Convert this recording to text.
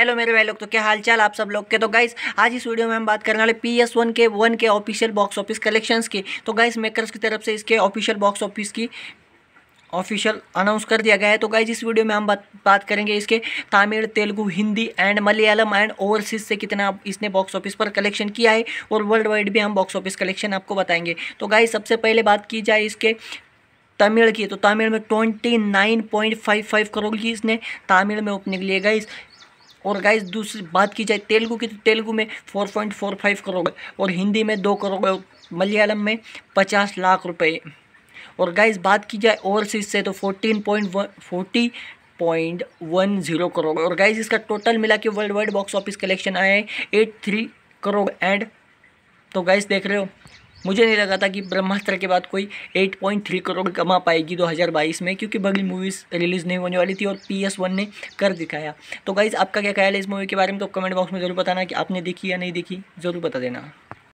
hello मेरे भाई लोग तो क्या हाल चाल आप सब लोग के तो गाइस आज इस वीडियो में हम बात करने वाले पी एस वन के वन के ऑफिशियल बॉक्स ऑफिस कलेक्शंस की तो गाइस मेकर्स की तरफ से इसके ऑफिशियल बॉक्स ऑफिस की ऑफिशियल अनाउंस कर दिया गया है तो गाइज इस वीडियो में हम बात बात करेंगे इसके Tamil Telugu Hindi and Malayalam and overseas से कितना इसने बॉक्स ऑफिस पर कलेक्शन किया है और वर्ल्ड वाइड भी हम बॉक्स ऑफिस कलेक्शन आपको बताएंगे तो गाइज सबसे पहले बात की जाए इसके तमिल की तो तमिल में twenty nine point five five crore की इसने तमिल में ओपनिंग लिए गाइज़ और गाइज दूसरी बात की जाए तेलुगू की तो तेलुगू में four point four five crore और हिंदी में दो करोड़ और मलयालम में पचास लाख रुपए और गाइज बात की जाए ओवरसीज से तो fourteen point one forty point one zero crore और गाइज इसका टोटल मिला के worldwide box office collection आया है एट थ्री करोड़ एंड तो गाइज देख रहे हो मुझे नहीं लगा था कि ब्रह्मास्त्र के बाद कोई 8.3 करोड़ कमा पाएगी 2022 में क्योंकि बगली मूवीज़ रिलीज़ नहीं होने वाली थी और पी एस वन ने कर दिखाया तो गाइज़ आपका क्या ख्याल है इस मूवी के बारे में तो कमेंट बॉक्स में ज़रूर बताना कि आपने देखी या नहीं देखी ज़रूर बता देना